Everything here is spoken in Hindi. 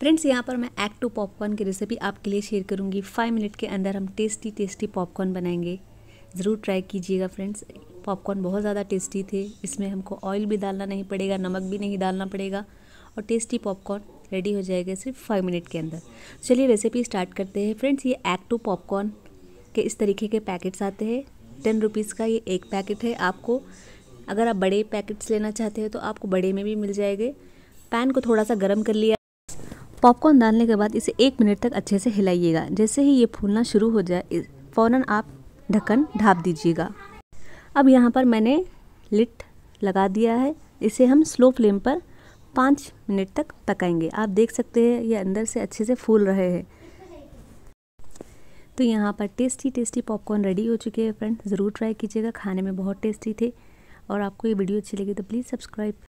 फ्रेंड्स यहाँ पर मैं एक्ट टू पॉपकॉर्न की रेसिपी आपके लिए शेयर करूँगी फाइव मिनट के अंदर हम टेस्टी टेस्टी पॉपकॉर्न बनाएंगे ज़रूर ट्राई कीजिएगा फ्रेंड्स पॉपकॉर्न बहुत ज़्यादा टेस्टी थे इसमें हमको ऑयल भी डालना नहीं पड़ेगा नमक भी नहीं डालना पड़ेगा और टेस्टी पॉपकॉर्न रेडी हो जाएगा सिर्फ फाइव मिनट के अंदर चलिए रेसिपी स्टार्ट करते हैं फ्रेंड्स ये एक्ट टू पॉपकॉर्न के इस तरीके के पैकेट्स आते हैं टेन रुपीज़ का ये एक पैकेट है आपको अगर आप बड़े पैकेट्स लेना चाहते हो तो आपको बड़े में भी मिल जाएंगे पैन को थोड़ा सा गर्म कर लिया पॉपकॉर्न डालने के बाद इसे एक मिनट तक अच्छे से हिलाइएगा जैसे ही ये फूलना शुरू हो जाए फ़ौरन आप ढक्कन ढाप दीजिएगा अब यहाँ पर मैंने लिट लगा दिया है इसे हम स्लो फ्लेम पर पाँच मिनट तक पकाएंगे आप देख सकते हैं ये अंदर से अच्छे से फूल रहे हैं तो यहाँ पर टेस्टी टेस्टी पॉपकॉर्न रेडी हो चुके हैं फ्रेंड ज़रूर ट्राई कीजिएगा खाने में बहुत टेस्टी थे और आपको ये वीडियो अच्छी लगी तो प्लीज़ सब्सक्राइब